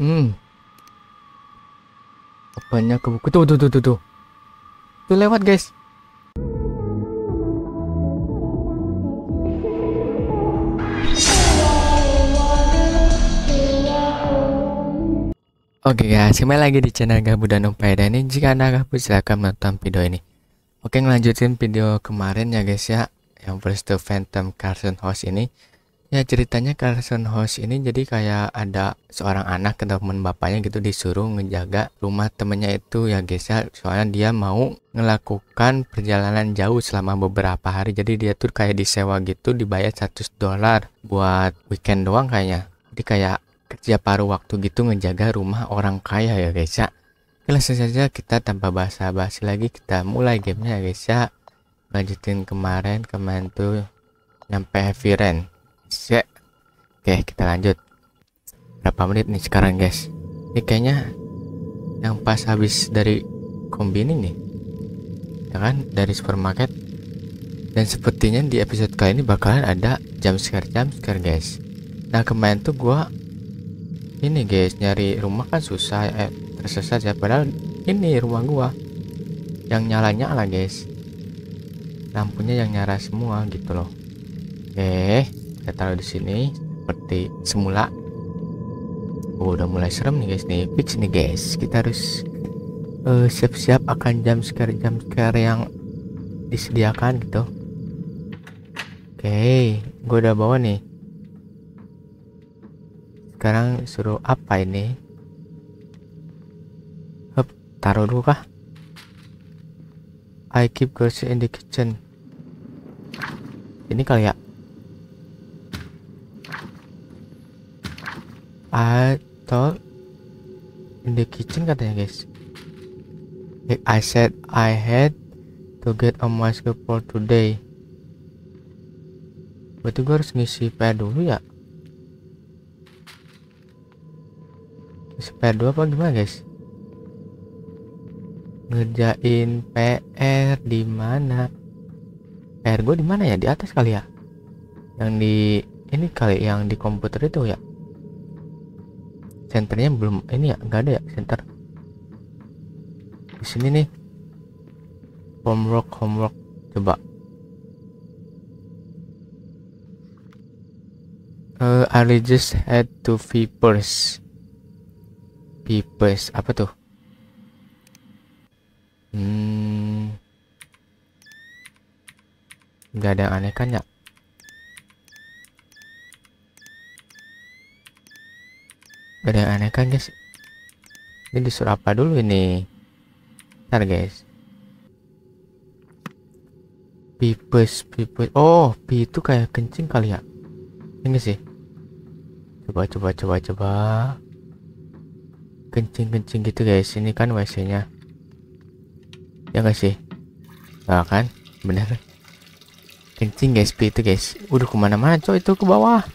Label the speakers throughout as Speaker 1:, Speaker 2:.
Speaker 1: Hmm. Banyak buku? Tuh, tuh, tuh, tuh, tuh. Tuh lewat, guys. Oke okay guys, kembali lagi di channel Gabu dan Umpai dan ini jika anda gabut silahkan menonton video ini Oke ngelanjutin video kemarin ya guys ya Yang first to Phantom Carson House ini Ya ceritanya Carson House ini jadi kayak ada seorang anak ke teman bapaknya gitu disuruh ngejaga rumah temennya itu ya guys ya soalnya dia mau melakukan perjalanan jauh selama beberapa hari jadi dia tuh kayak disewa gitu dibayar 100 dolar buat weekend doang kayaknya jadi kayak kerja paruh waktu gitu ngejaga rumah orang kaya ya guys ya Oke langsung saja kita tanpa basa-basi lagi kita mulai gamenya ya guys ya lanjutin kemarin kemarin tuh nyampe heavy rain Oke, Oke, kita lanjut. Berapa menit nih sekarang, guys? Ini kayaknya yang pas habis dari kombini nih. Ya kan? Dari supermarket. Dan sepertinya di episode kali ini bakalan ada jam scare jam scare, guys. Nah, kemarin tuh gua ini, guys, nyari rumah kan susah eh tersesat ya padahal ini rumah gua. Yang nyala-nyala, guys. Lampunya yang nyala semua gitu loh. Eh Okay kita taruh di sini seperti semula oh, udah mulai serem nih guys nih fix nih guys kita harus eh, siap-siap uh, akan jam scare jam scare yang disediakan gitu oke okay, gue udah bawa nih sekarang suruh apa ini Hup, taruh dulu kah I keep grocery in the kitchen ini kali ya I thought in the kitchen katanya guys like I said I had to get a masker for today berarti gue harus ngisi PR dulu ya ngisi PR dulu apa gimana guys ngerjain PR di mana PR gue di mana ya di atas kali ya yang di ini kali yang di komputer itu ya senternya belum ini ya nggak ada ya center di sini nih homework homework coba uh, I just had to vipers vipers apa tuh hmm nggak ada yang aneh kan ya Gak ada aneh kan guys Ini disuruh apa dulu ini Ntar guys Pipes, pipes Oh, bi itu kayak kencing kali ya Ini sih Coba, coba, coba, coba Kencing-kencing gitu guys Ini kan WC nya Ya gak sih Nah kan, bener Kencing guys, bi itu guys Udah kemana-mana coy, itu ke bawah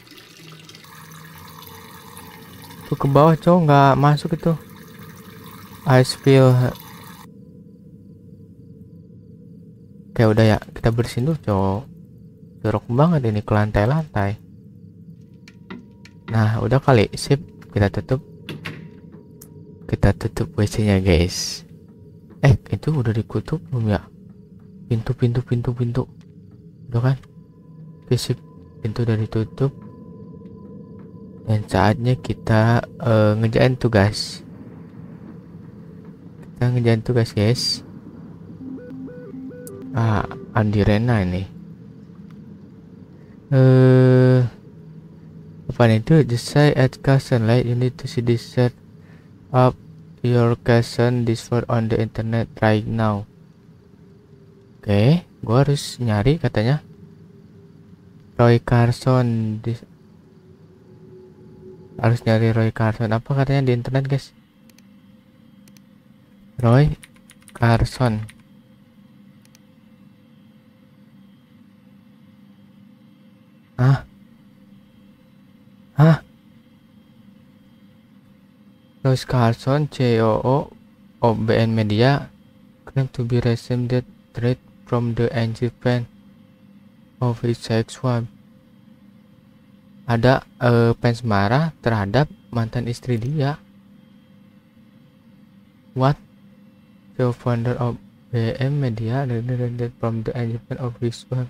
Speaker 1: aku ke bawah cowok nggak masuk itu ice feel Oke udah ya kita bersihin dulu cowok jorok banget ini ke lantai-lantai nah udah kali sip kita tutup kita tutup WC nya guys eh itu udah dikutuk belum ya pintu pintu pintu pintu udah kan oke sip pintu udah ditutup dan saatnya kita uh, eh, ngejalan tugas kita ngejain tugas guys ah Andi Rena ini eh uh, itu? itu decide at custom light you need to see this set up your custom discord on the internet right now oke okay, gua harus nyari katanya Roy Carson this harus nyari Roy Carson apa katanya di internet guys Roy Carson ah ah Roy Carson COO OBN Media claim to be resumed that threat from the engine fan of his ex-wife ada uh, fans marah terhadap mantan istri dia. What the founder of BM Media from the engagement of visual.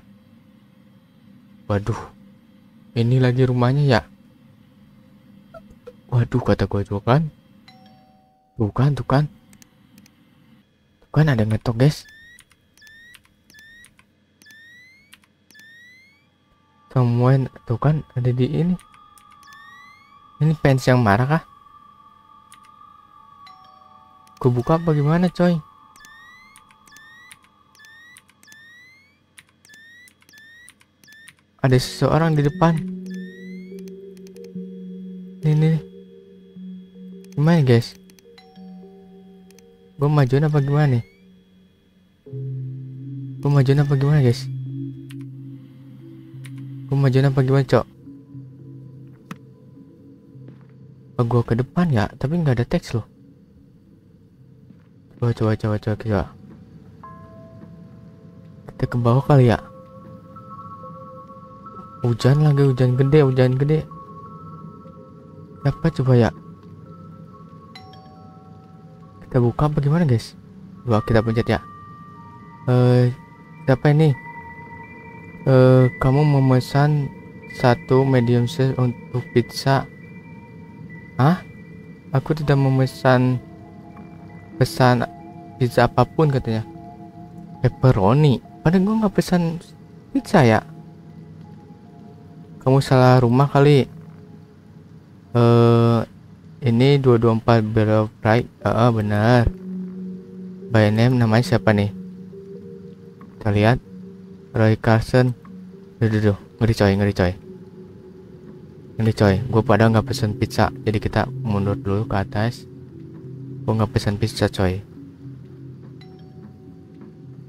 Speaker 1: Waduh, ini lagi rumahnya ya? Waduh, kata gue juga kan? Bukan, tuh kan? Tuh kan ada ngetok guys. Temuin tuh kan ada di ini. Ini fans yang marah kah? Gue buka apa gimana coy? Ada seseorang di depan. Ini nih. Gimana guys? Gue majuin apa gimana nih? Gue majuin apa gimana guys? Kemajuan apa gimana cok? Apa gua ke depan ya? Tapi nggak ada teks loh. Coba coba coba coba coba. Kita ke bawah kali ya. Hujan lagi hujan gede hujan gede. Apa coba ya? Kita buka bagaimana guys? Coba kita pencet ya. Eh, uh, siapa ini? uh, kamu memesan satu medium size untuk pizza ah aku tidak memesan pesan pizza apapun katanya pepperoni padahal gue nggak pesan pizza ya kamu salah rumah kali eh uh, ini 224 barrel fried uh, benar by name namanya siapa nih kita lihat Roy Carson duh duh duh ngeri coy ngeri coy ngeri coy gue pada nggak pesen pizza jadi kita mundur dulu ke atas gue nggak pesen pizza coy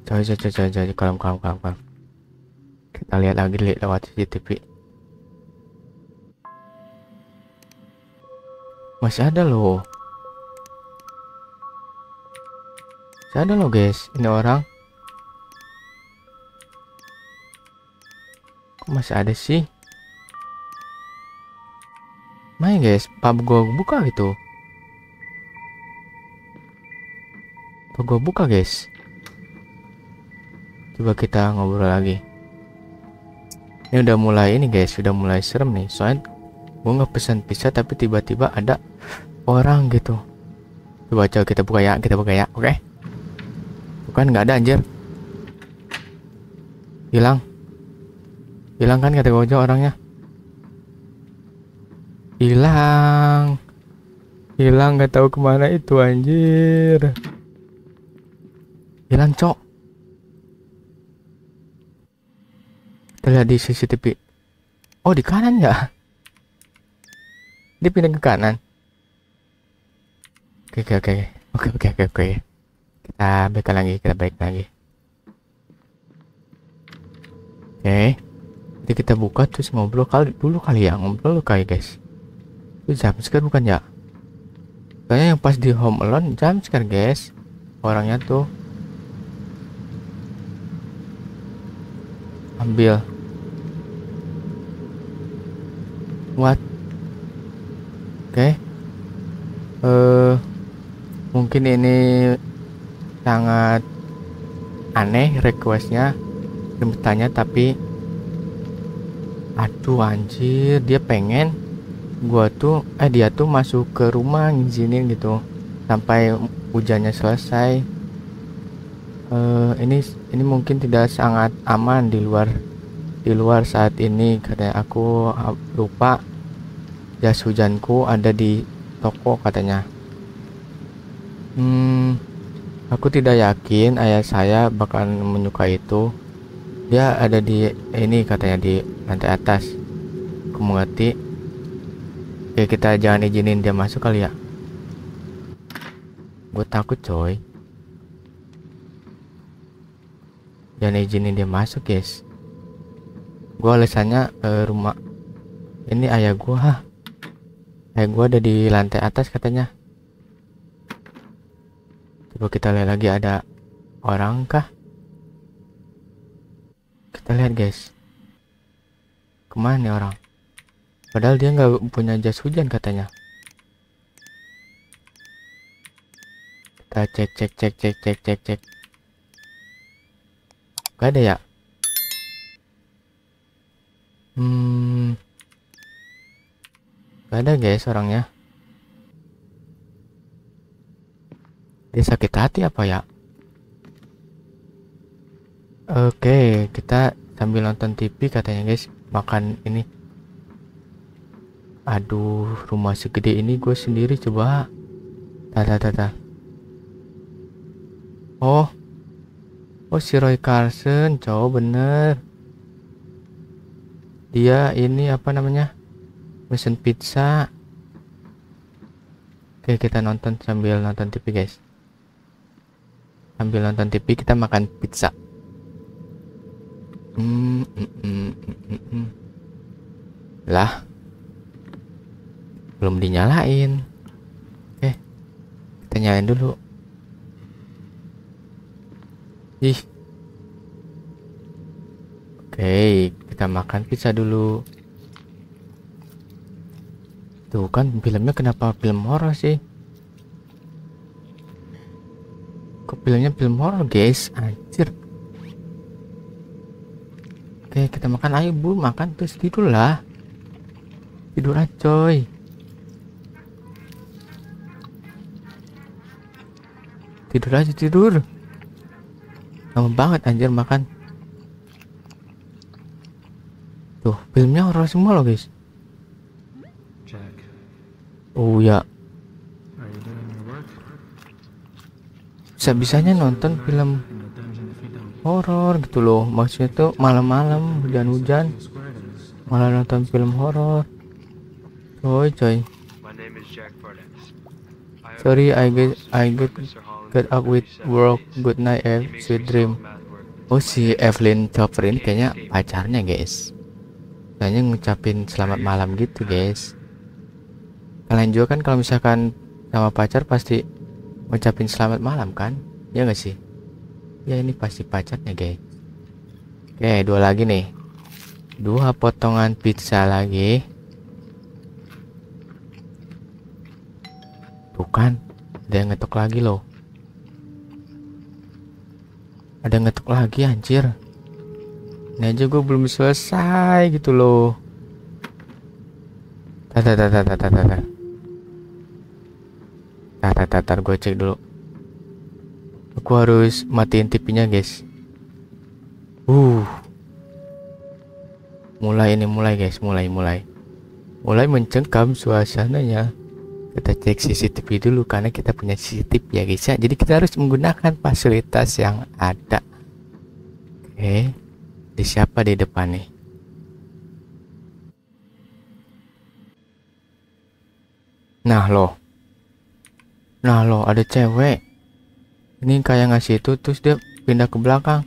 Speaker 1: coy coy coy coy, coy. kalem kalem kalem kalem kita lihat lagi li lewat CCTV masih ada loh masih ada loh guys ini orang masih ada sih? Main guys, pub gua buka gitu. Pub gua buka guys. Coba kita ngobrol lagi. Ini udah mulai ini guys, udah mulai serem nih. Soalnya gua nggak pesan pizza tapi tiba-tiba ada orang gitu. Coba coba kita buka ya, kita buka ya, oke? Okay? Bukan nggak ada anjir. Hilang hilang kan kata Gojo orangnya hilang hilang nggak tahu kemana itu anjir hilang cok terlihat di CCTV oh di kanan ya dia pindah ke kanan oke oke oke oke oke oke oke kita baik lagi kita baik lagi oke okay. Nanti kita buka terus ngobrol kali dulu kali ya ngobrol dulu kali guys. Itu sekarang bukan ya? Kayaknya yang pas di Home Alone sekarang guys. Orangnya tuh. Ambil. What? Oke. Okay. Uh, eh, mungkin ini sangat aneh requestnya bertanya tapi aduh anjir dia pengen gua tuh eh dia tuh masuk ke rumah ngizinin gitu sampai hujannya selesai uh, ini ini mungkin tidak sangat aman di luar di luar saat ini katanya aku ah, lupa jas hujanku ada di toko katanya hmm aku tidak yakin ayah saya bakal menyukai itu dia ada di ini katanya di lantai atas aku mengerti oke ya, kita jangan izinin dia masuk kali ya gue takut coy jangan izinin dia masuk guys gue alasannya uh, rumah ini ayah gue ha ayah gue ada di lantai atas katanya coba kita lihat lagi ada orang kah kita lihat guys Kemana nih orang? Padahal dia nggak punya jas hujan katanya. Kita cek cek cek cek cek cek cek. Gak ada ya? Hmm. Gak ada guys orangnya. Dia sakit hati apa ya? Oke, okay, kita sambil nonton TV katanya guys makan ini aduh rumah segede ini gue sendiri coba tata tata oh oh si Roy Carson cowok bener dia ini apa namanya mesin pizza oke kita nonton sambil nonton TV guys sambil nonton TV kita makan pizza lah belum dinyalain Oke, eh, kita nyalain dulu ih oke kita makan pizza dulu tuh kan filmnya kenapa film horor sih kok filmnya film horor guys anjir Oke, kita makan ayo bu, makan terus tidurlah. aja coy. Tidur aja tidur. Lama banget anjir makan. Tuh, filmnya horor semua loh, guys. Oh ya. Bisa-bisanya nonton film horor gitu loh maksudnya tuh malam-malam hujan-hujan malah nonton film horor coy coy sorry I get I get get up with work good night and sweet dream oh si Evelyn Chopperin ini kayaknya pacarnya guys kayaknya ngucapin selamat malam gitu guys kalian juga kan kalau misalkan sama pacar pasti ngucapin selamat malam kan ya gak sih ya ini pasti pacatnya guys oke dua lagi nih dua potongan pizza lagi bukan ada yang ngetuk lagi loh ada yang ngetok lagi anjir ini aja gue belum selesai gitu loh tata tata tata tata tata tatar, gue cek dulu. Aku harus matiin TV-nya, guys. Uh. Mulai ini mulai, guys. Mulai, mulai. Mulai mencengkam suasananya. Kita cek CCTV dulu karena kita punya CCTV ya, guys ya. Jadi kita harus menggunakan fasilitas yang ada. Oke. Di siapa di depan nih? Nah, lo Nah, lo ada cewek ini kayak ngasih itu terus dia pindah ke belakang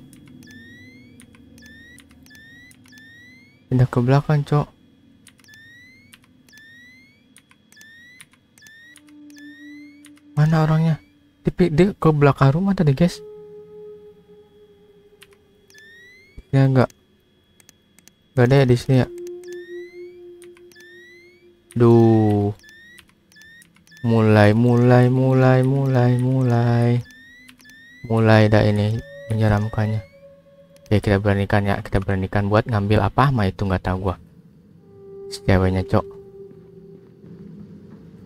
Speaker 1: pindah ke belakang cok mana orangnya Tapi dia ke belakang rumah tadi guys ya enggak enggak ada ya di sini ya duh mulai mulai mulai mulai mulai mulai dah ini menyeramkannya oke ya, kita beranikan ya kita beranikan buat ngambil apa mah itu nggak tahu gua ceweknya cok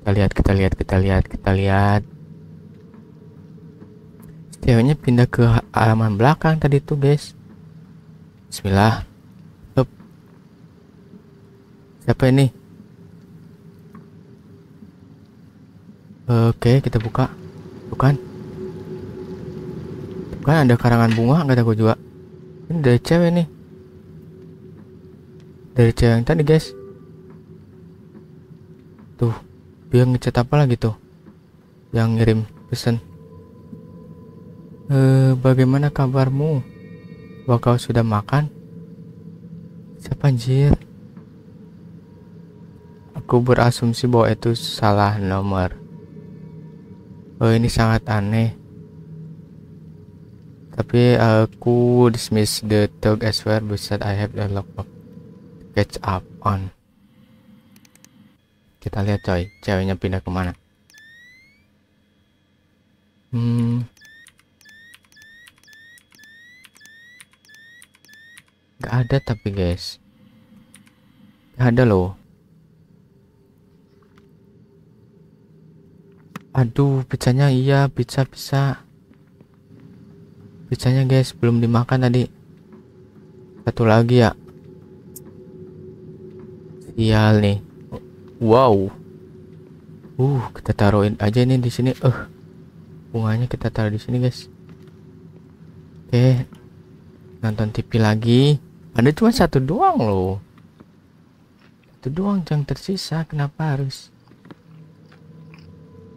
Speaker 1: kita lihat kita lihat kita lihat kita lihat ceweknya pindah ke halaman belakang tadi tuh guys bismillah Up. siapa ini oke kita buka bukan kan ada karangan bunga nggak kau juga ini dari cewek nih dari cewek yang tadi guys tuh dia ngecat apa lagi tuh yang ngirim pesan Eh, bagaimana kabarmu bakal sudah makan siapa anjir aku berasumsi bahwa itu salah nomor oh ini sangat aneh tapi aku dismiss the talk as well, but I have the lockbox to catch up on. Kita lihat coy, ceweknya pindah kemana. Hmm. Gak ada tapi guys. Gak ada loh. Aduh, pizzanya iya, pizza bisa pizzanya guys belum dimakan tadi satu lagi ya sial nih wow uh kita taruhin aja nih di sini eh uh, bunganya kita taruh di sini guys oke okay. nonton TV lagi ada cuma satu doang loh satu doang yang tersisa kenapa harus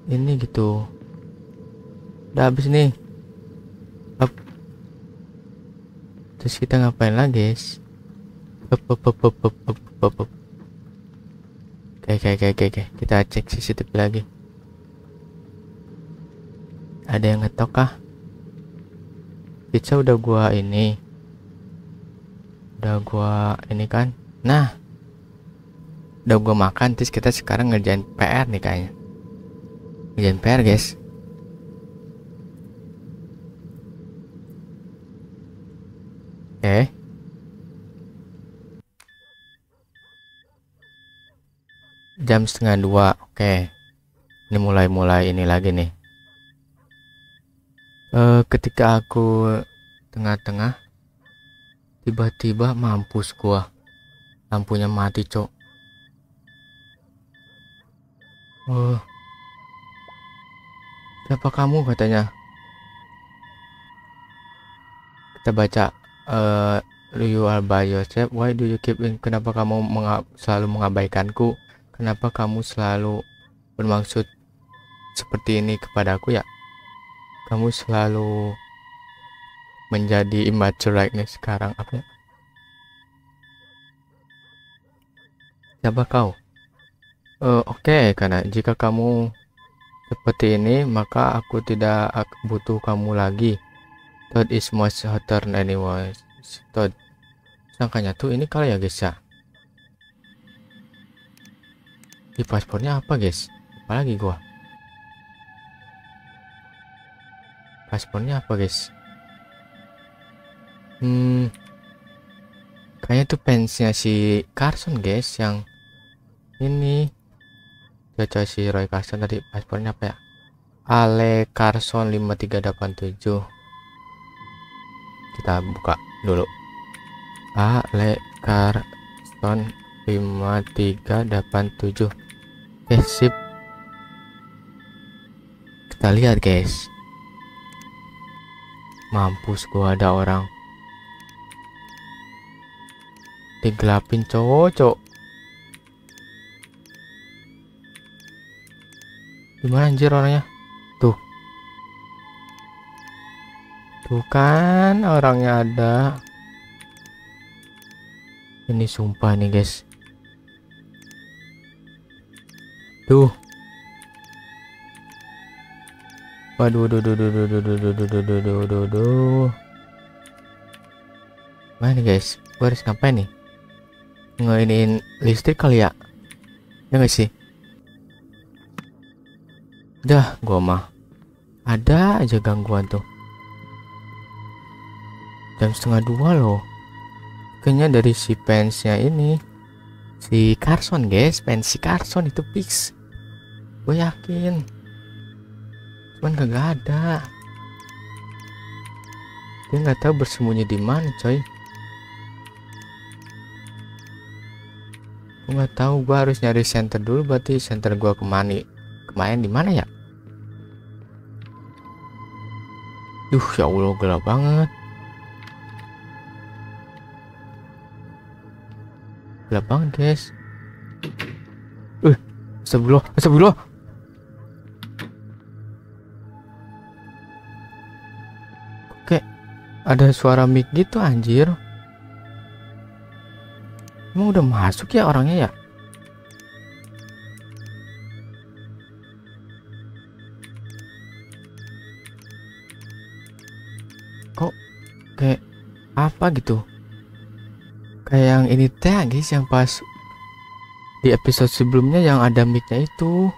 Speaker 1: ini gitu udah habis nih terus kita ngapain lagi guys oke oke oke oke kita cek CCTV lagi ada yang ngetok kah pizza udah gua ini udah gua ini kan nah udah gua makan terus kita sekarang ngerjain PR nih kayaknya ngerjain PR guys jam setengah dua oke ini mulai-mulai ini lagi nih e, ketika aku tengah-tengah tiba-tiba mampus gua lampunya mati cok oh siapa kamu katanya kita baca uh, eh, are by yourself? why do you keep in kenapa kamu menga selalu mengabaikanku Kenapa kamu selalu bermaksud seperti ini kepada aku ya? Kamu selalu menjadi immature right nih sekarang apa ya? Siapa kau? Uh, Oke, okay, karena jika kamu seperti ini, maka aku tidak butuh kamu lagi. Todd is much hotter than anyone. Todd. Sangkanya tuh ini kali ya guys ya. di paspornya apa guys apalagi gua paspornya apa guys hmm kayaknya tuh pensinya si Carson guys yang ini dia si Roy Carson tadi paspornya apa ya Ale Carson 5387 kita buka dulu Ale Carson 5387 Oke, sip. Kita lihat, guys. Mampus gua ada orang. Digelapin cowok-cowok. Gimana anjir orangnya? Tuh. Tuh kan orangnya ada. Ini sumpah nih, guys. Tuh. Waduh, waduh, waduh, waduh, waduh, waduh, waduh, waduh, waduh, waduh. Mana guys? gua harus ngapain nih? Ngelainin listrik kali ya? Ya nggak sih? Dah, gua mah. Ada aja gangguan tuh. Jam setengah dua loh. Kayaknya dari si pensnya ini. Si Carson guys, pensi si Carson itu fix gue yakin cuman gak ada dia nggak tahu bersembunyi di mana coy gue nggak tahu gue harus nyari center dulu berarti center gue kemana kemarin di mana ya duh ya allah gelap banget gelap banget guys eh uh, sebelum Ada suara mic gitu anjir. Emang udah masuk ya orangnya ya? Kok kayak apa gitu? Kayak yang ini teh guys yang pas di episode sebelumnya yang ada micnya itu.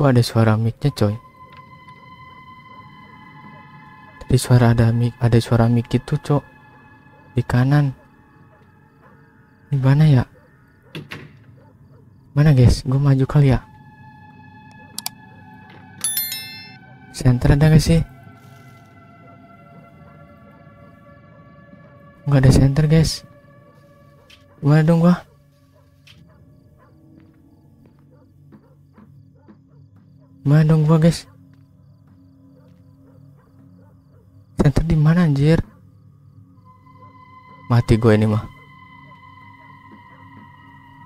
Speaker 1: Kok ada suara micnya coy? Tadi suara ada mic, ada suara mic itu cok di kanan. Di mana ya? Mana guys? Gue maju kali ya? Center ada gak sih? Gak ada center guys. mana dong gue? Mana dong gua, guys? Center di mana anjir? Mati gua ini mah.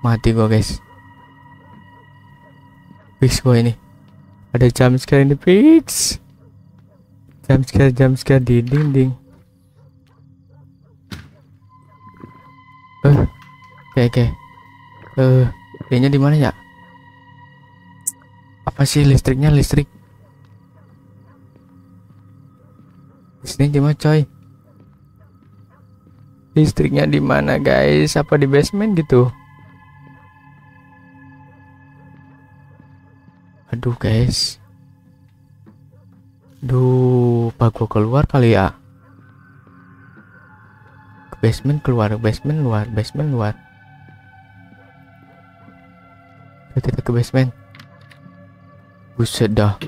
Speaker 1: Mati gua, guys. Fix gua ini. Ada jam scare ini fix. Jump scare, jump scare di dinding. Eh, uh, oke okay, oke. Okay. Eh, uh, kayaknya di mana ya? apa sih listriknya listrik listrik cuma coy listriknya di mana guys apa di basement gitu aduh guys Duh, apa gua keluar kali ya? Ke basement keluar, basement luar, basement luar. Kita ke basement. Buset dah.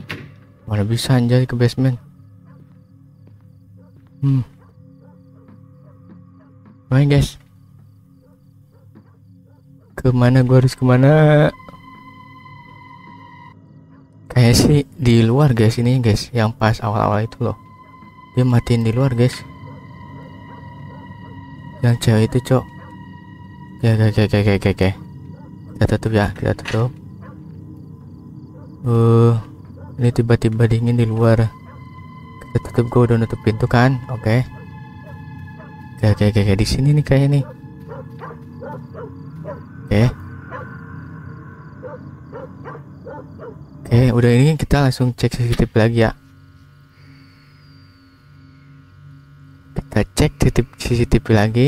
Speaker 1: Mana bisa anjay ke basement. Hmm. Main guys. Kemana gua harus kemana? Kayak sih di luar guys ini guys. Yang pas awal-awal itu loh. Dia matiin di luar guys. Yang cewek itu cok. Oke oke oke oke oke. Kita tutup ya. Kita tutup uh, ini tiba-tiba dingin di luar kita tutup gua udah nutup pintu kan oke okay. oke okay, oke oke di sini nih kayaknya nih oke okay. oke okay, udah ini kita langsung cek CCTV lagi ya kita cek CCTV lagi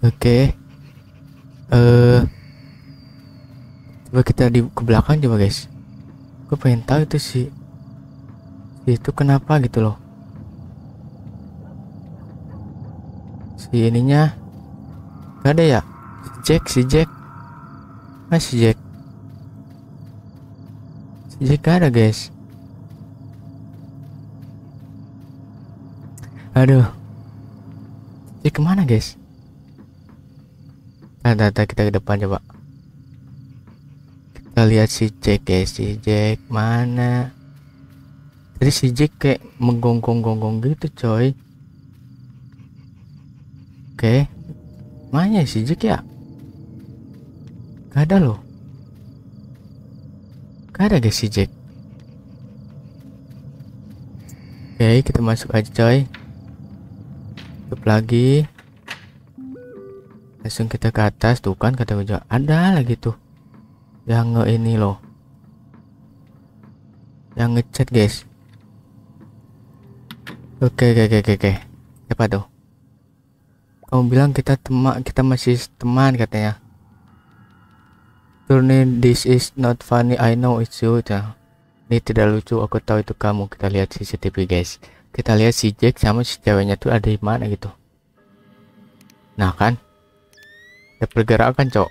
Speaker 1: oke okay. eh uh, coba kita di ke belakang coba guys gue pengen tahu itu si itu kenapa gitu loh si ininya gak ada ya si Jack si Jack masih si Jack si Jack gak ada guys aduh si kemana guys Nah, kita ke depan coba kita lihat si Jack ya si Jack mana jadi si Jack kayak menggonggong-gonggong gitu coy oke mana si Jack ya gak ada loh gak ada guys si Jack oke kita masuk aja coy tutup lagi langsung kita ke atas tuh kan kata gue ada lagi tuh yang nge ini loh yang ngechat guys oke okay, oke okay, oke oke siapa tuh kamu bilang kita teman kita masih teman katanya Turni, this is not funny. I know it's you. Ya. Ini tidak lucu. Aku tahu itu kamu. Kita lihat CCTV, guys. Kita lihat si Jack sama si ceweknya tuh ada di mana gitu. Nah kan, ada pergerakan, cok.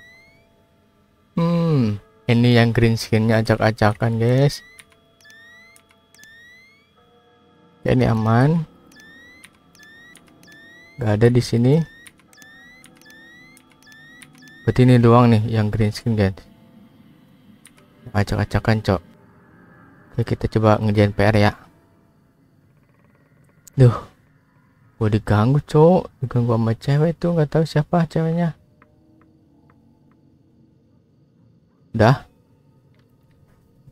Speaker 1: Hmm, ini yang green skinnya acak-acakan guys ya ini aman nggak ada di sini berarti ini doang nih yang green skin guys acak-acakan cok oke kita coba ngerjain PR ya duh gue diganggu cok diganggu sama cewek tuh nggak tahu siapa ceweknya Dah.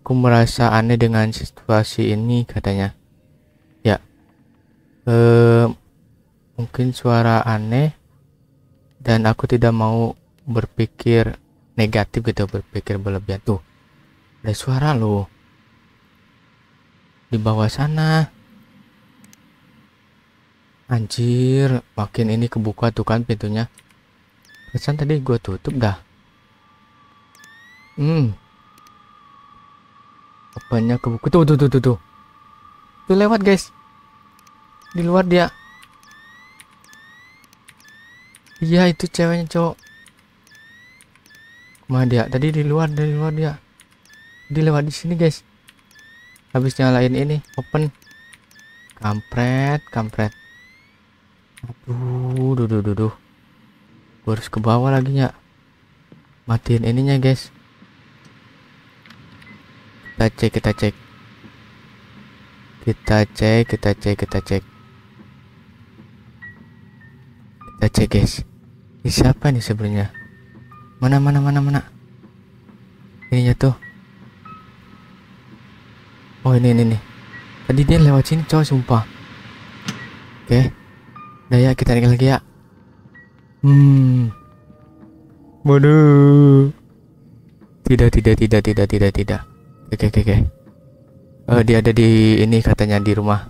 Speaker 1: Aku merasa aneh dengan situasi ini katanya. Ya. Eh mungkin suara aneh dan aku tidak mau berpikir negatif gitu berpikir berlebihan tuh ada suara loh di bawah sana anjir makin ini kebuka tuh kan pintunya pesan tadi gue tutup dah Hmm. Banyak buku. Tuh, tuh, tuh, tuh, tuh. Tuh lewat, guys. Di luar dia. Iya, itu ceweknya, cowok. Mana dia? Tadi di luar, di luar dia. Di lewat di sini, guys. Habis nyalain ini, open. Kampret, kampret. Aduh, duh, duh, duh, duh. Gue harus ke bawah lagi ya. Matiin ininya, guys kita cek kita cek kita cek kita cek kita cek kita cek guys ini siapa nih sebenarnya mana mana mana mana ini tuh oh ini ini nih tadi dia lewat sini coy sumpah oke okay. udah ya kita tinggal lagi ya hmm waduh tidak tidak tidak tidak tidak tidak Oke, oke, oke. Oh, dia ada di ini katanya di rumah.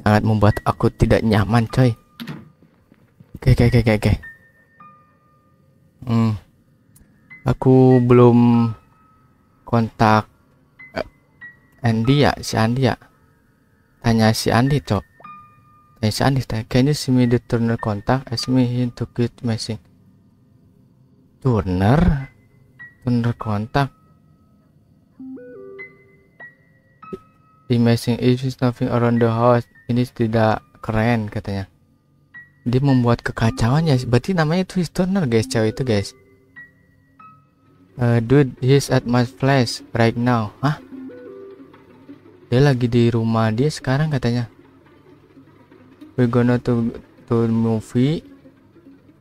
Speaker 1: Sangat membuat aku tidak nyaman, coy. Oke, oke, oke, oke, Okay. Hmm. Aku belum kontak eh, Andi ya, si Andi ya. Tanya si Andi, cok. Tanya si Andi, tanya, can you see me the Turner kontak? Ask me to get Turner? Turner kontak? Imagine if nothing around the house. Ini tidak keren katanya. Dia membuat kekacauan ya. Berarti namanya itu turner guys cewek itu guys. Uh, dude, he's at my place right now. Hah? Dia lagi di rumah dia sekarang katanya. We gonna to to movie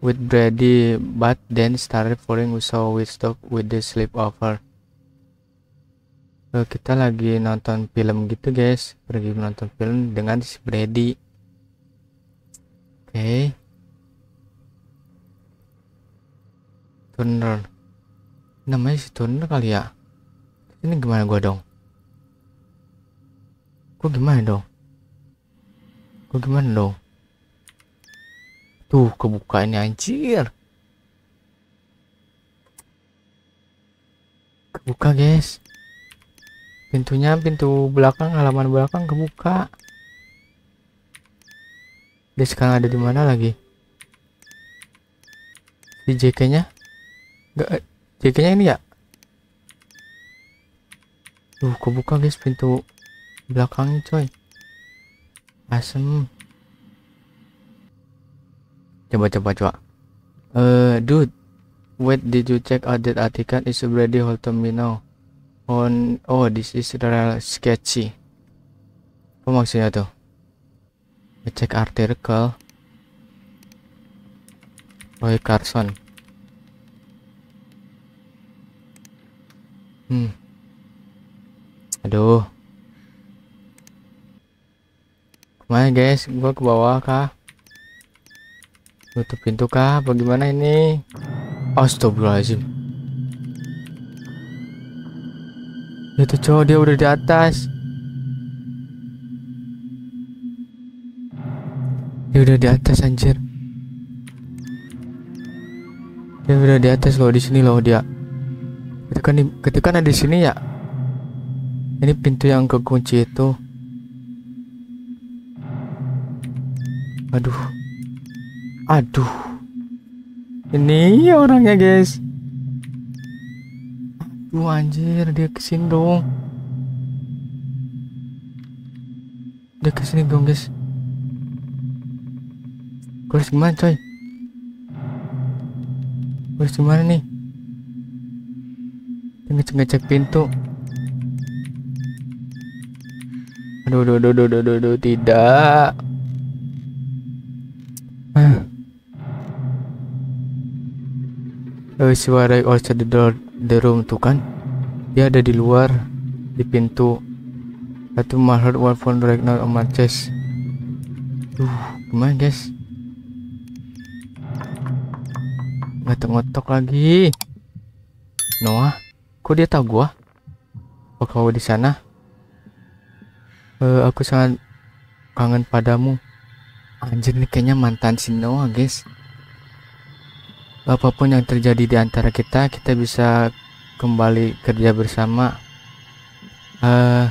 Speaker 1: with Brady, but then started falling so we stop with the sleepover. Eh, kita lagi nonton film gitu guys pergi menonton film dengan si Brady oke okay. Turner namanya si Turner kali ya ini gimana gua dong gua gimana dong gua gimana dong tuh kebuka ini anjir kebuka guys pintunya pintu belakang halaman belakang kebuka dia sekarang ada di mana lagi di JK nya enggak eh, JK nya ini ya tuh kebuka guys pintu belakang coy asem coba coba coba eh uh, dude wait did you check out that article is already hold terminal on oh, oh this is real sketchy apa maksudnya tuh cek artikel Roy Carson hmm aduh kemana guys gua ke bawah kah tutup pintu kah bagaimana ini astagfirullahaladzim Itu cowok dia udah di atas. Dia udah di atas anjir. Dia udah di atas loh di sini loh dia. Ketika di, ketika ada di sini ya. Ini pintu yang kekunci itu. Aduh. Aduh. Ini orangnya guys. Duh anjir dia kesini dong Dia kesini dong guys Gue harus gimana coy Gue harus gimana nih Ngecek-ngecek pintu Aduh aduh aduh aduh aduh, aduh, aduh tidak ah. Oh, suara oh, the door the room tuh kan dia ada di luar di pintu satu heart one phone right now on my chest tuh gimana guys Gak tengok lagi Noah kok dia tahu gua Kok kau di sana uh, aku sangat kangen padamu anjir nih kayaknya mantan si Noah guys apapun yang terjadi di antara kita kita bisa kembali kerja bersama uh,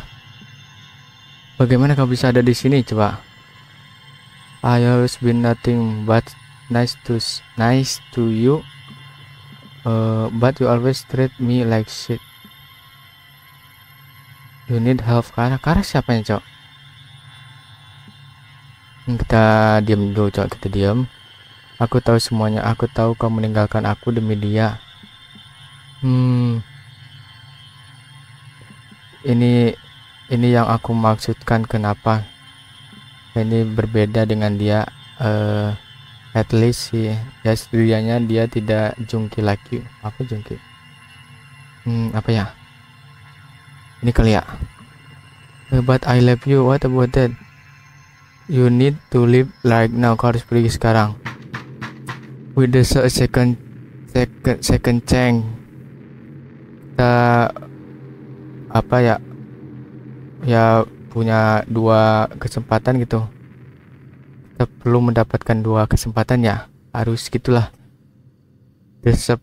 Speaker 1: bagaimana kau bisa ada di sini coba I always been nothing but nice to nice to you uh, but you always treat me like shit you need help Kara Kara siapanya cok hmm, kita diam dulu cok kita diam Aku tahu semuanya. Aku tahu kau meninggalkan aku demi dia. Hmm. Ini ini yang aku maksudkan kenapa ini berbeda dengan dia uh, at least sih ya setidaknya dia tidak jungki lagi apa jungki hmm, apa ya ini kali ya eh, but I love you what about that you need to live like now kau harus pergi sekarang we deserve second second second chain kita apa ya ya punya dua kesempatan gitu kita perlu mendapatkan dua kesempatan ya harus gitulah Desep,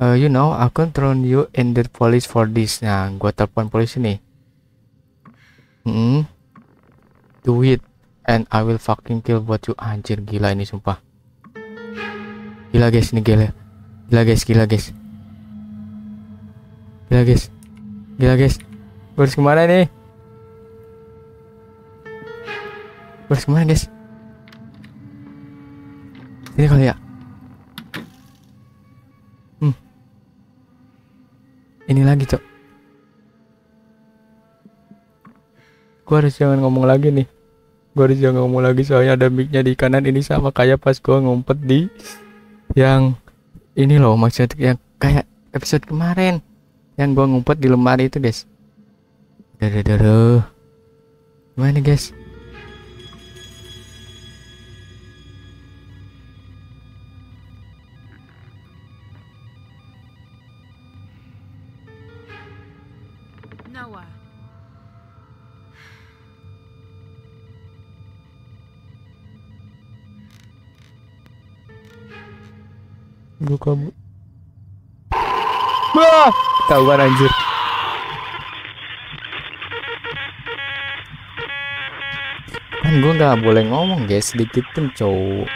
Speaker 1: uh, eh, you know I control you and the police for this nah gua telepon polisi nih hmm do it and I will fucking kill buat you anjir gila ini sumpah Gila guys, ini gila. Gila guys, gila guys. Gila guys. Gila guys. Gue harus kemana nih? Gue harus kemana guys? Ini kali ya. Hmm. Ini lagi cok. Gue harus jangan ngomong lagi nih. Gue harus jangan ngomong lagi soalnya ada micnya di kanan ini sama kayak pas gue ngumpet di yang ini loh maksudnya yang kayak episode kemarin yang gua ngumpet di lemari itu guys dadah dadah gimana guys Gue kamu. Wah, kan anjir. Kan gue nggak boleh ngomong guys, sedikit pun cowok.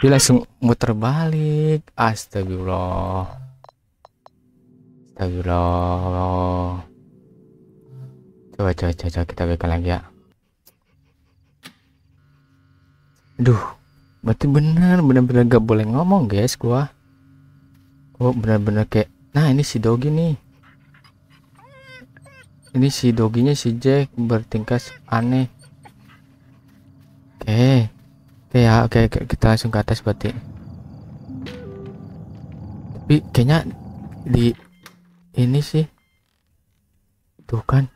Speaker 1: Dia langsung muter balik. Astagfirullah. Astagfirullah. Coba coba coba kita berikan lagi ya. Aduh, berarti bener bener-bener gak boleh ngomong guys gua gua bener-bener kayak nah ini si dogi nih ini si doginya si Jack bertingkah aneh oke okay. oke ya oke okay, kita langsung ke atas berarti tapi kayaknya di ini sih tuh kan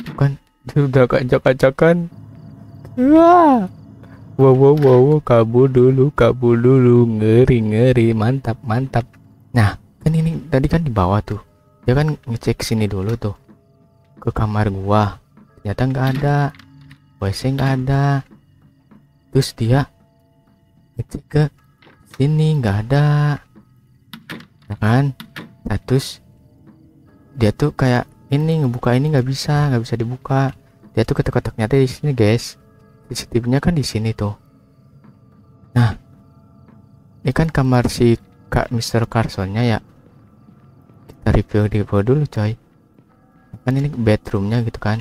Speaker 1: tuh kan udah kacau kan, wah Wow, wow, wow, kabur dulu, kabur dulu, ngeri, ngeri, mantap, mantap. Nah, kan ini tadi kan di bawah tuh. Dia kan ngecek sini dulu tuh. Ke kamar gua. Ternyata nggak ada. WC nggak ada. Terus dia ngecek ke sini nggak ada. Ya kan? Nah, terus dia tuh kayak ini ngebuka ini nggak bisa, nggak bisa dibuka. Dia tuh ketok-ketoknya di sini, guys cctv kan di sini tuh. Nah, ini kan kamar si Kak Mr. Carsonnya ya. Kita review di bawah dulu coy. Kan ini bedroomnya gitu kan.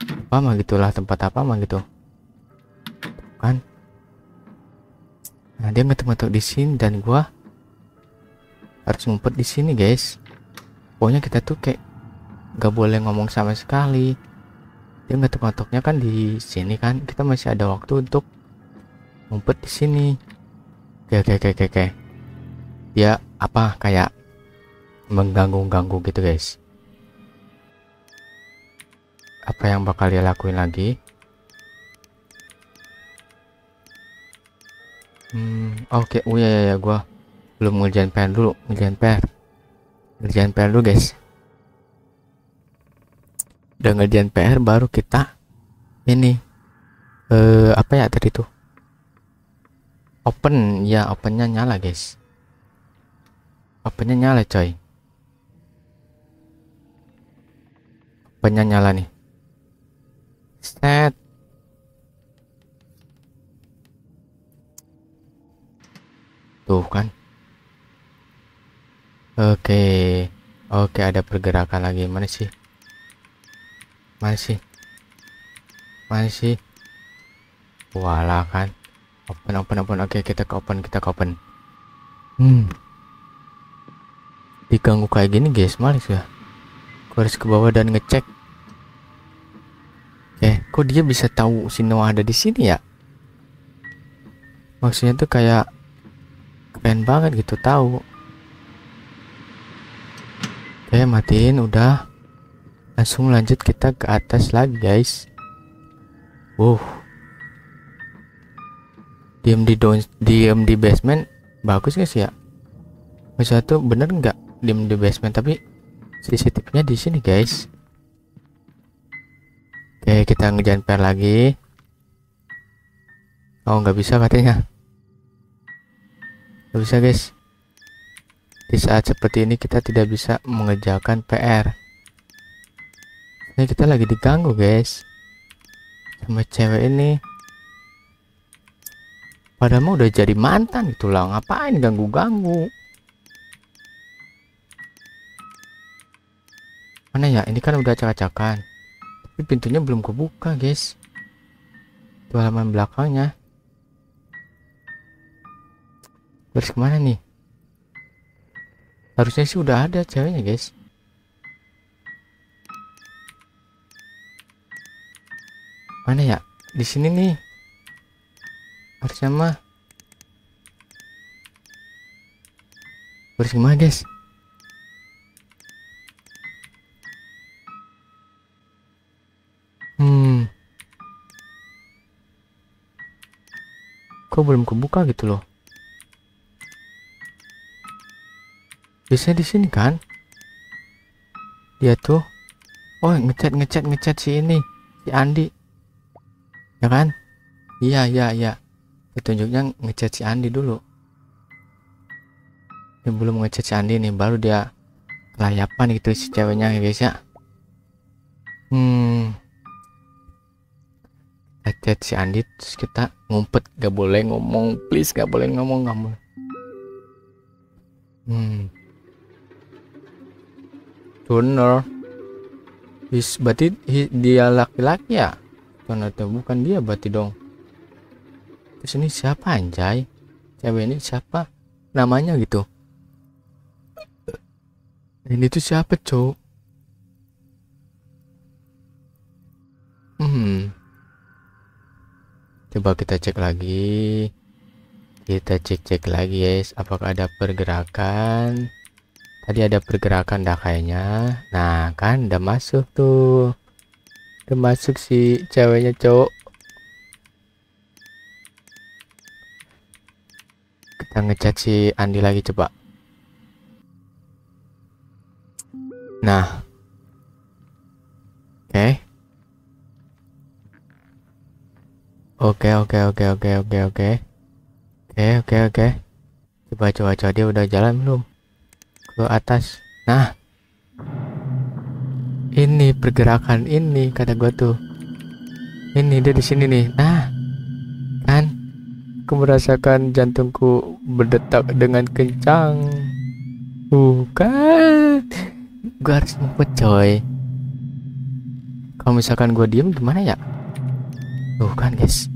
Speaker 1: Apa mah gitulah tempat apa mah gitu. Kan. Nah, dia ngetuk-ngetuk di sini dan gua harus ngumpet di sini, guys. Pokoknya kita tuh kayak gak boleh ngomong sama sekali dia ngetuk-ngetuknya kan di sini kan kita masih ada waktu untuk ngumpet di sini oke oke oke oke, oke. dia ya, apa kayak mengganggu-ganggu gitu guys apa yang bakal dia lakuin lagi hmm oke okay. oh ya, ya ya gua belum ngerjain PR dulu ngerjain PR ngerjain PR dulu guys udah ngerjain PR baru kita ini eh, apa ya tadi tuh open ya opennya nyala guys opennya nyala coy opennya nyala nih set tuh kan oke okay. oke okay, ada pergerakan lagi mana sih masih masih Mana sih? kan. Open, open, open. Oke, okay, kita ke open, kita ke open. Hmm. Diganggu kayak gini, guys. malis ya. Gue harus ke bawah dan ngecek. Eh, kok dia bisa tahu si Noah ada di sini ya? Maksudnya tuh kayak keren banget gitu tahu. Oke, matiin udah langsung lanjut kita ke atas lagi guys wow uh. diem di down diem di basement bagus guys ya maksudnya tuh bener nggak diem di basement tapi CCTV nya di sini guys oke kita ngejalan per lagi oh nggak bisa katanya nggak bisa guys di saat seperti ini kita tidak bisa mengejarkan PR ini kita lagi diganggu guys sama cewek ini padahal mah udah jadi mantan gitu lah ngapain ganggu-ganggu mana ya ini kan udah acak-acakan tapi pintunya belum kebuka guys itu halaman belakangnya terus kemana nih harusnya sih udah ada ceweknya guys Mana ya? Di sini nih. Harusnya mah. Harus gimana, guys? Hmm. Kok belum kebuka gitu loh? Biasanya di sini kan? Dia tuh. Oh, ngecat ngecat ngecat si ini, si Andi ya kan iya iya iya petunjuknya ngechat si Andi dulu dia belum ngechat si Andi nih baru dia kelayapan gitu si ceweknya ya guys ya hmm ngechat si Andi terus kita ngumpet gak boleh ngomong please gak boleh ngomong kamu hmm Tuner Is, berarti dia laki-laki ya? bukan ada bukan dia berarti dong terus ini siapa anjay cewek ini siapa namanya gitu ini tuh siapa cowok hmm coba kita cek lagi kita cek cek lagi guys apakah ada pergerakan tadi ada pergerakan dah kayaknya nah kan udah masuk tuh udah masuk si ceweknya cowok kita ngecek si Andi lagi coba nah oke oke oke oke oke oke oke oke oke oke coba coba coba dia udah jalan belum ke atas nah ini pergerakan ini kata gue tuh ini dia di sini nih nah kan aku merasakan jantungku berdetak dengan kencang bukan gue harus ngumpet coy kalau misalkan gue diem gimana ya tuh kan guys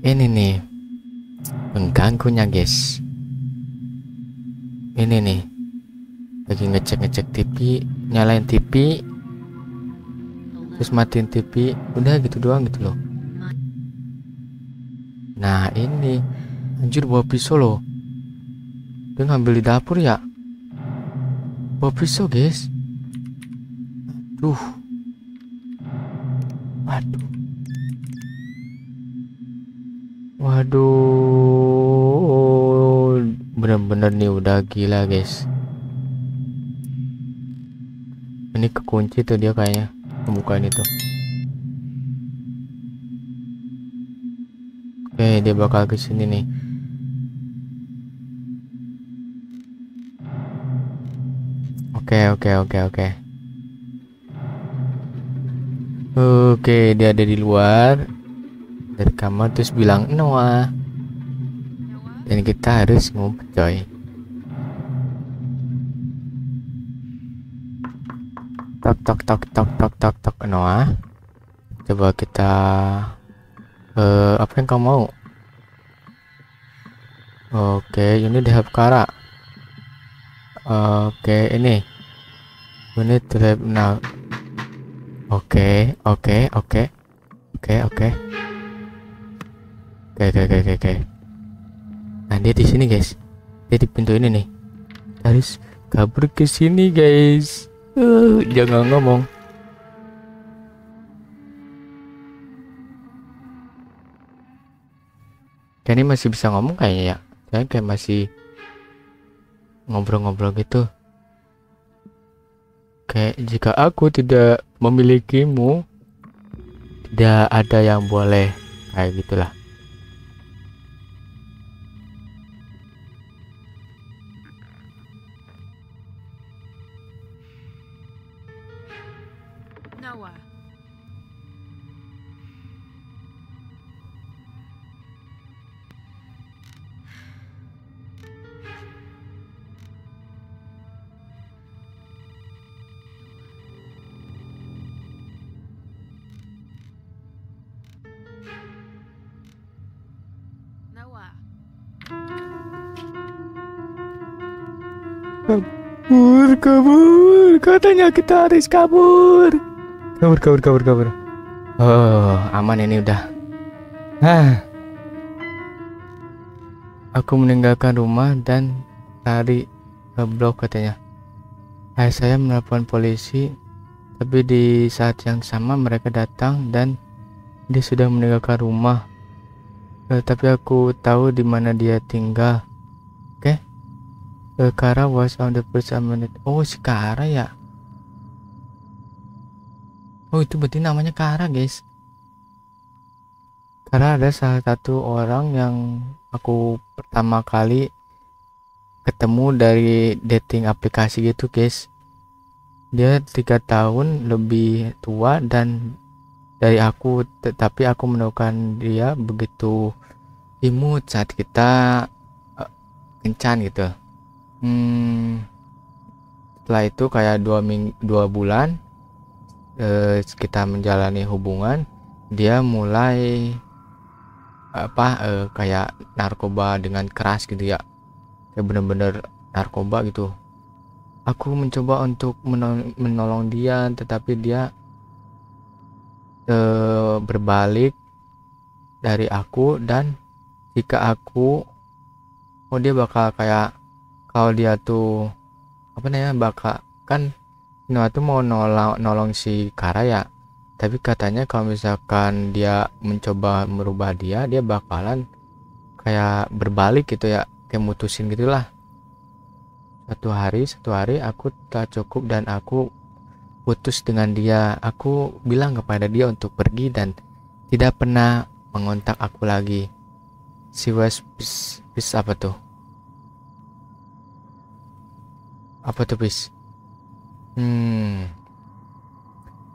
Speaker 1: ini nih mengganggunya guys ini nih lagi ngecek ngecek TV nyalain TV terus matiin TV udah gitu doang gitu loh nah ini anjir bawa pisau loh dia ngambil di dapur ya bawa pisau guys aduh aduh, waduh bener-bener nih udah gila guys ini kekunci tuh dia kayaknya membuka ini tuh. oke dia bakal ke sini nih oke oke oke oke oke dia ada di luar dari kamar terus bilang Noah dan kita harus ngumpet coy tok tok tok tok tok tok tok Noah coba kita uh, apa yang kau mau oke okay, unit help kara oke okay, ini unit help now oke okay, oke oke oke oke oke oke oke oke nah dia di sini guys dia di pintu ini nih harus kabur ke sini guys jangan eh, ngomong. ini masih bisa ngomong kayaknya ya. Saya kayak masih ngobrol-ngobrol gitu. Kayak jika aku tidak memilikimu, tidak ada yang boleh kayak gitulah. kita harus kabur. Kabur, kabur, kabur, kabur. Oh, aman ini udah. Hah. Aku meninggalkan rumah dan lari ke blok katanya. Ayah saya menelpon polisi, tapi di saat yang sama mereka datang dan dia sudah meninggalkan rumah. Eh, tapi aku tahu di mana dia tinggal. Oke. Okay? Eh, Kara was on the first minute. Oh, Kara ya. Oh itu berarti namanya Kara guys. Karena ada salah satu orang yang aku pertama kali ketemu dari dating aplikasi gitu guys. Dia tiga tahun lebih tua dan dari aku, tetapi aku menemukan dia begitu imut saat kita uh, kencan gitu. Hmm, setelah itu kayak dua minggu, dua bulan eh, kita menjalani hubungan dia mulai apa eh, kayak narkoba dengan keras gitu ya kayak bener-bener narkoba gitu aku mencoba untuk menolong, dia tetapi dia eh, berbalik dari aku dan jika aku oh dia bakal kayak kalau dia tuh apa namanya bakal kan Noah tuh mau nolong, nolong si Kara ya tapi katanya kalau misalkan dia mencoba merubah dia dia bakalan kayak berbalik gitu ya kayak mutusin gitulah satu hari satu hari aku tak cukup dan aku putus dengan dia aku bilang kepada dia untuk pergi dan tidak pernah mengontak aku lagi si West bis, bis apa tuh apa tuh bis Hmm.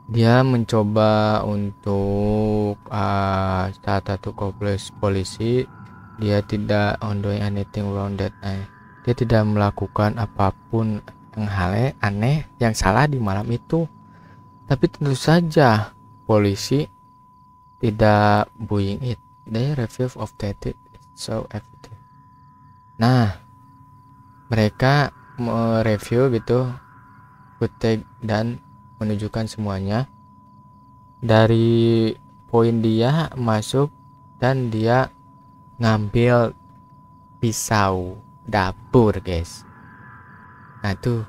Speaker 1: Dia mencoba untuk uh, satu koples polisi, dia tidak on doing anything wrong that night. Dia tidak melakukan apapun yang hal aneh yang salah di malam itu. Tapi tentu saja polisi tidak buying it. They review of that it so everything. Nah, mereka mereview gitu good tag dan menunjukkan semuanya dari poin dia masuk dan dia ngambil pisau dapur guys nah tuh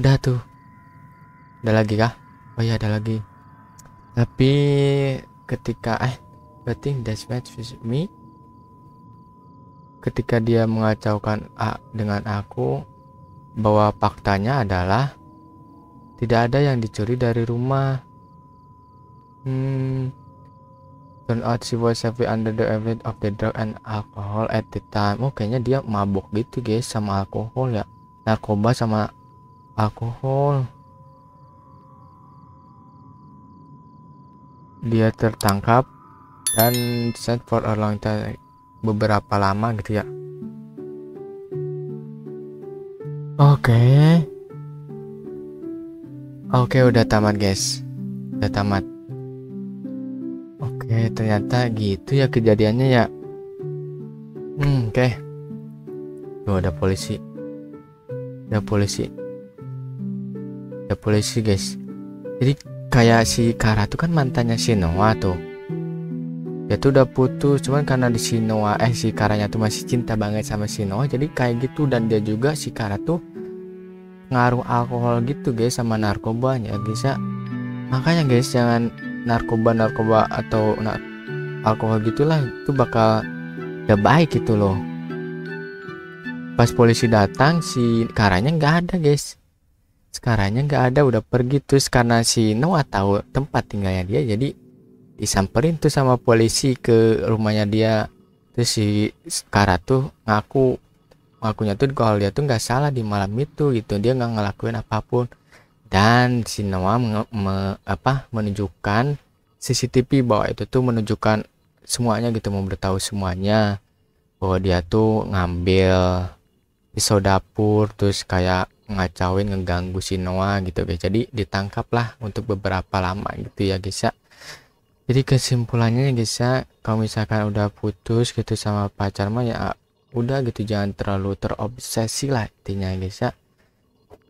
Speaker 1: udah tuh udah lagi kah oh iya ada lagi tapi ketika eh berarti that's match with me ketika dia mengacaukan A dengan aku bahwa faktanya adalah tidak ada yang dicuri dari rumah. Hmm. Turn out she was heavy under the effect of the drug and alcohol at the time. Oh, kayaknya dia mabok gitu, guys, sama alkohol ya. Narkoba sama alkohol. Dia tertangkap dan sent for a long time beberapa lama gitu ya. Oke. Okay. Oke, okay, udah tamat, guys. Udah tamat. Oke, okay, ternyata gitu ya kejadiannya ya. Hmm, oke. Okay. Tuh ada polisi. Ada polisi. Ada polisi, guys. Jadi kayak si Kara tuh kan mantannya si Noah tuh. Ya tuh udah putus cuman karena di Sinoa eh si Karanya tuh masih cinta banget sama Sinoa jadi kayak gitu dan dia juga si Kara tuh ngaruh alkohol gitu guys sama narkobanya guys ya makanya guys jangan narkoba narkoba atau nar alkohol gitulah itu bakal gak baik gitu loh pas polisi datang si Karanya nggak ada guys sekarangnya nggak ada udah pergi terus karena si Noah tahu tempat tinggalnya dia jadi disamperin tuh sama polisi ke rumahnya dia terus si Kara tuh ngaku ngakunya tuh kalau dia tuh nggak salah di malam itu gitu dia nggak ngelakuin apapun dan si Noah me, me, apa menunjukkan CCTV bahwa itu tuh menunjukkan semuanya gitu mau beritahu semuanya bahwa dia tuh ngambil pisau dapur terus kayak ngacauin ngeganggu si Noah gitu guys jadi ditangkaplah untuk beberapa lama gitu ya guys ya jadi kesimpulannya ya, guys ya kalau misalkan udah putus gitu sama pacar mah ya ah, udah gitu jangan terlalu terobsesi lah intinya guys ya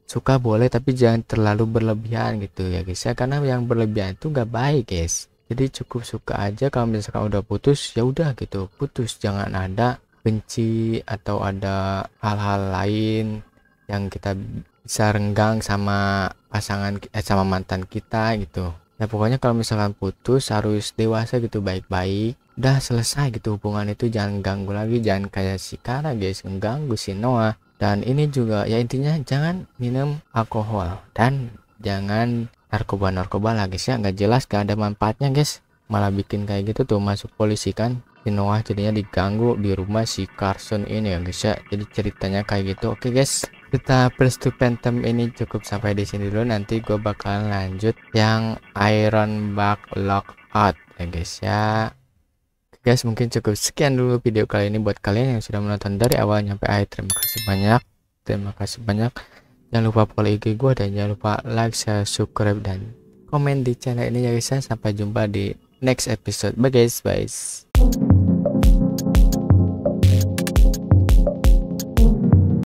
Speaker 1: suka boleh tapi jangan terlalu berlebihan gitu ya guys ya karena yang berlebihan itu gak baik guys jadi cukup suka aja kalau misalkan udah putus ya udah gitu putus jangan ada benci atau ada hal-hal lain yang kita bisa renggang sama pasangan eh, sama mantan kita gitu Nah pokoknya kalau misalkan putus harus dewasa gitu baik-baik. Udah selesai gitu hubungan itu jangan ganggu lagi, jangan kayak si Kara guys, mengganggu si Noah. Dan ini juga ya intinya jangan minum alkohol dan jangan narkoba-narkoba lagi guys ya nggak jelas gak ada manfaatnya guys malah bikin kayak gitu tuh masuk polisi kan si Noah jadinya diganggu di rumah si Carson ini ya guys ya jadi ceritanya kayak gitu oke guys cerita Burst to Phantom ini cukup sampai di sini dulu nanti gue bakalan lanjut yang Iron Bug Lockout ya guys ya guys mungkin cukup sekian dulu video kali ini buat kalian yang sudah menonton dari awal sampai akhir terima kasih banyak terima kasih banyak jangan lupa follow IG gue dan jangan lupa like share subscribe dan komen di channel ini ya guys ya sampai jumpa di next episode bye guys bye